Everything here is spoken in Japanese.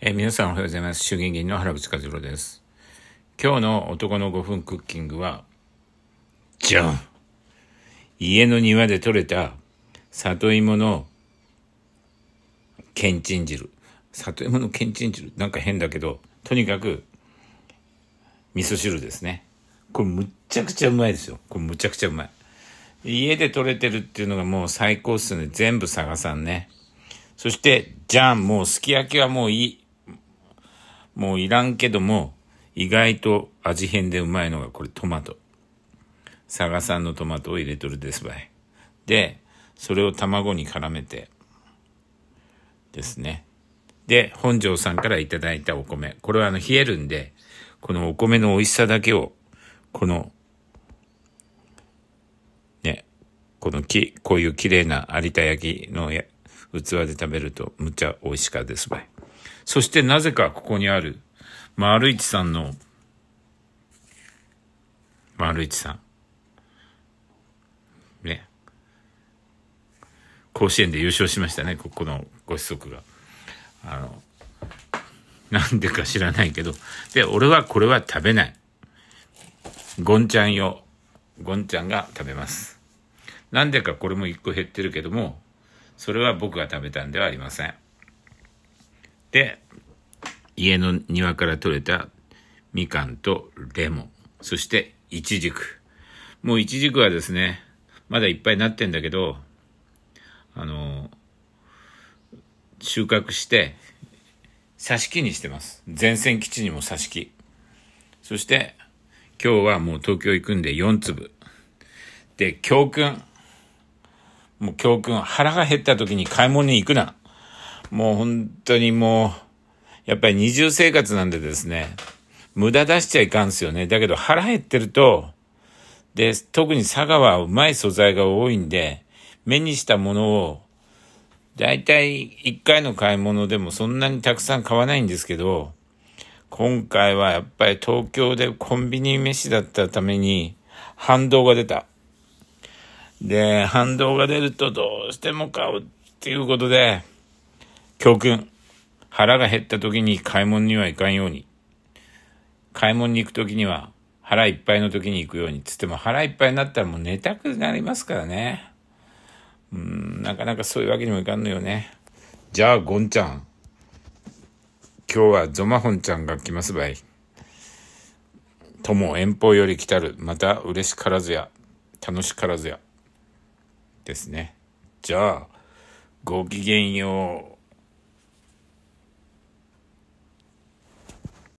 えー、皆さんおはようございます。衆議院議員の原口和郎です。今日の男の5分クッキングは、じゃん家の庭で採れた里芋のけんちん汁。里芋のけんちん汁、なんか変だけど、とにかく、味噌汁ですね。これむっちゃくちゃうまいですよ。これむちゃくちゃうまい。家で採れてるっていうのがもう最高っすね。全部探さんね。そして、じゃんもうすき焼きはもういい。もういらんけども、意外と味変でうまいのがこれトマト。佐賀産のトマトを入れとるですばい。で、それを卵に絡めて、ですね。で、本庄さんからいただいたお米。これはあの、冷えるんで、このお米の美味しさだけを、この、ね、このき、こういう綺麗な有田焼の器で食べると、むっちゃ美味しかですばい。そしてなぜかここにある、丸一さんの、丸一さん。ね。甲子園で優勝しましたね、ここのご子息が。あの、なんでか知らないけど。で、俺はこれは食べない。ゴンちゃんよ。ゴンちゃんが食べます。なんでかこれも一個減ってるけども、それは僕が食べたんではありません。、家の庭から採れたみかんとレモン、そしてイチジク。もうイチジクはですね、まだいっぱいなってんだけど、あの、収穫して、挿し木にしてます。前線基地にも挿し木。そして、今日はもう東京行くんで4粒。で、教訓。もう教訓。腹が減った時に買い物に行くな。もう本当にもう、やっぱり二重生活なんでですね、無駄出しちゃいかんすよね。だけど腹減ってると、で、特に佐賀はうまい素材が多いんで、目にしたものを、だいたい一回の買い物でもそんなにたくさん買わないんですけど、今回はやっぱり東京でコンビニ飯だったために反動が出た。で、反動が出るとどうしても買うっていうことで、教訓。腹が減った時に買い物には行かんように。買い物に行く時には腹いっぱいの時に行くように。つっても腹いっぱいになったらもう寝たくなりますからね。うん、なかなかそういうわけにもいかんのよね。じゃあ、ゴンちゃん。今日はゾマホンちゃんが来ますばい。とも遠方より来たる。また嬉しからずや。楽しからずや。ですね。じゃあ、ごきげんよう。